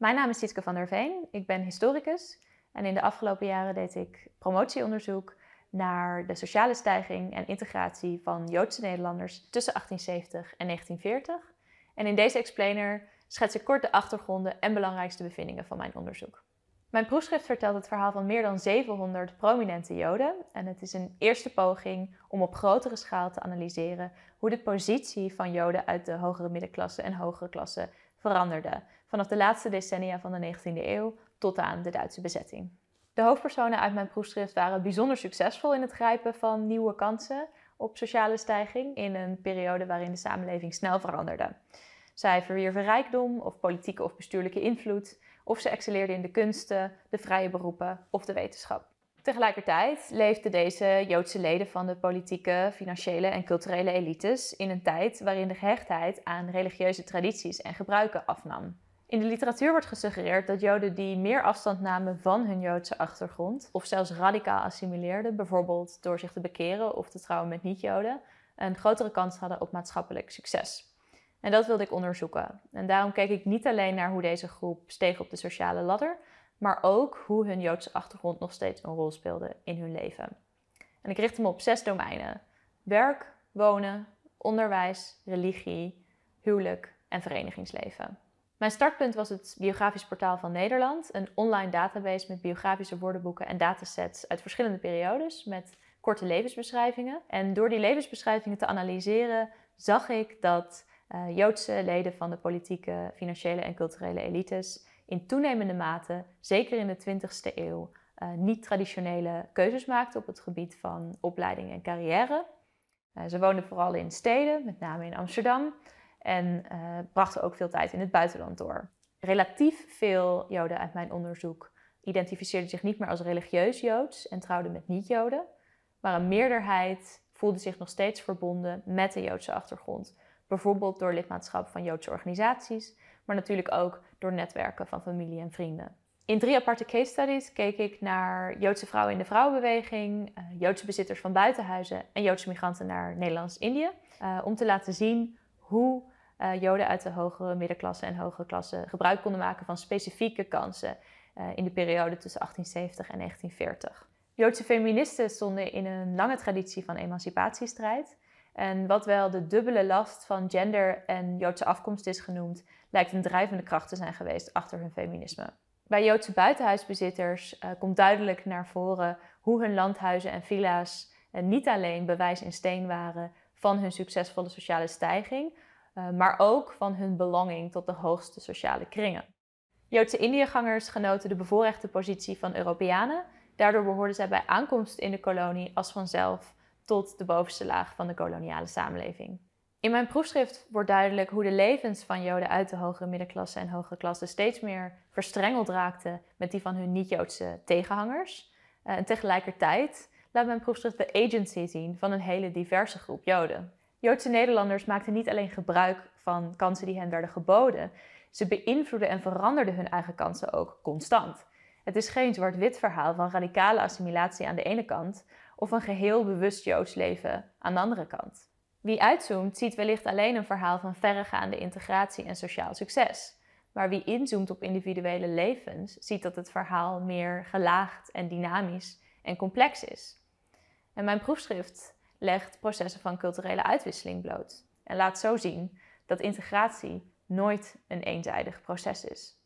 Mijn naam is Sietke van der Veen. Ik ben historicus en in de afgelopen jaren deed ik promotieonderzoek naar de sociale stijging en integratie van Joodse Nederlanders tussen 1870 en 1940. En in deze explainer schets ik kort de achtergronden en belangrijkste bevindingen van mijn onderzoek. Mijn proefschrift vertelt het verhaal van meer dan 700 prominente Joden en het is een eerste poging om op grotere schaal te analyseren hoe de positie van Joden uit de hogere middenklasse en hogere klasse veranderde vanaf de laatste decennia van de 19e eeuw tot aan de Duitse bezetting. De hoofdpersonen uit mijn proefschrift waren bijzonder succesvol in het grijpen van nieuwe kansen op sociale stijging in een periode waarin de samenleving snel veranderde. Zij verwierven rijkdom of politieke of bestuurlijke invloed, of ze excelleerden in de kunsten, de vrije beroepen of de wetenschap. Tegelijkertijd leefden deze Joodse leden van de politieke, financiële en culturele elites in een tijd waarin de gehechtheid aan religieuze tradities en gebruiken afnam. In de literatuur wordt gesuggereerd dat Joden die meer afstand namen van hun Joodse achtergrond, of zelfs radicaal assimileerden, bijvoorbeeld door zich te bekeren of te trouwen met niet-Joden, een grotere kans hadden op maatschappelijk succes. En dat wilde ik onderzoeken. En daarom keek ik niet alleen naar hoe deze groep steeg op de sociale ladder, maar ook hoe hun Joodse achtergrond nog steeds een rol speelde in hun leven. En ik richtte me op zes domeinen: werk, wonen, onderwijs, religie, huwelijk en verenigingsleven. Mijn startpunt was het Biografisch Portaal van Nederland, een online database met biografische woordenboeken en datasets uit verschillende periodes met korte levensbeschrijvingen. En door die levensbeschrijvingen te analyseren, zag ik dat eh, Joodse leden van de politieke, financiële en culturele elites in toenemende mate, zeker in de 20 ste eeuw, eh, niet traditionele keuzes maakten op het gebied van opleiding en carrière. Eh, ze woonden vooral in steden, met name in Amsterdam en eh, brachten ook veel tijd in het buitenland door. Relatief veel Joden uit mijn onderzoek identificeerden zich niet meer als religieus Joods en trouwden met niet-Joden, maar een meerderheid voelde zich nog steeds verbonden met de Joodse achtergrond. Bijvoorbeeld door lidmaatschap van Joodse organisaties, maar natuurlijk ook door netwerken van familie en vrienden. In drie aparte case studies keek ik naar Joodse vrouwen in de vrouwenbeweging, eh, Joodse bezitters van buitenhuizen en Joodse migranten naar Nederlands-Indië. Eh, om te laten zien hoe eh, Joden uit de hogere middenklasse en hogere klasse gebruik konden maken van specifieke kansen eh, in de periode tussen 1870 en 1940. Joodse feministen stonden in een lange traditie van emancipatiestrijd. En wat wel de dubbele last van gender en Joodse afkomst is genoemd, lijkt een drijvende kracht te zijn geweest achter hun feminisme. Bij Joodse buitenhuisbezitters eh, komt duidelijk naar voren hoe hun landhuizen en villa's niet alleen bewijs in steen waren van hun succesvolle sociale stijging, eh, maar ook van hun belanging tot de hoogste sociale kringen. Joodse Indiëgangers genoten de bevoorrechte positie van Europeanen. Daardoor behoorden zij bij aankomst in de kolonie als vanzelf tot de bovenste laag van de koloniale samenleving. In mijn proefschrift wordt duidelijk hoe de levens van Joden uit de hogere middenklasse en hogere klasse steeds meer verstrengeld raakten met die van hun niet-Joodse tegenhangers. Eh, en tegelijkertijd laat mijn proefschrift de agency zien van een hele diverse groep Joden. Joodse Nederlanders maakten niet alleen gebruik van kansen die hen werden geboden, ze beïnvloeden en veranderden hun eigen kansen ook constant. Het is geen zwart-wit verhaal van radicale assimilatie aan de ene kant of een geheel bewust Joods leven aan de andere kant. Wie uitzoomt ziet wellicht alleen een verhaal van verregaande integratie en sociaal succes. Maar wie inzoomt op individuele levens ziet dat het verhaal meer gelaagd en dynamisch en complex is. En mijn proefschrift legt processen van culturele uitwisseling bloot en laat zo zien dat integratie nooit een eenzijdig proces is.